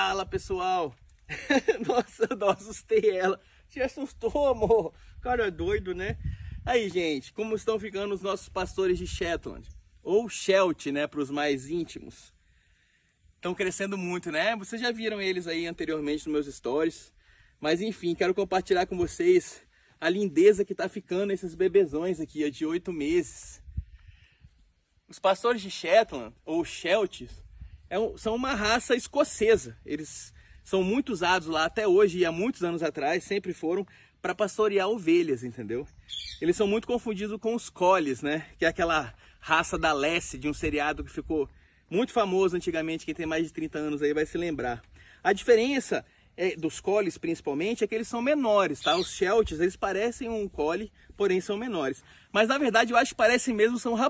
Fala pessoal, nossa, eu assustei ela, te assustou amor, cara é doido né? Aí gente, como estão ficando os nossos pastores de Shetland, ou Shelt né, para os mais íntimos? Estão crescendo muito né, vocês já viram eles aí anteriormente nos meus stories, mas enfim, quero compartilhar com vocês a lindeza que tá ficando esses bebezões aqui, de oito meses. Os pastores de Shetland, ou Shelties, é um, são uma raça escocesa. Eles são muito usados lá até hoje e há muitos anos atrás sempre foram para pastorear ovelhas, entendeu? Eles são muito confundidos com os coles, né? Que é aquela raça da Lesse de um seriado que ficou muito famoso antigamente. Quem tem mais de 30 anos aí vai se lembrar. A diferença é, dos coles, principalmente, é que eles são menores, tá? Os shelties, eles parecem um collie porém são menores. Mas na verdade eu acho que parecem mesmo são rap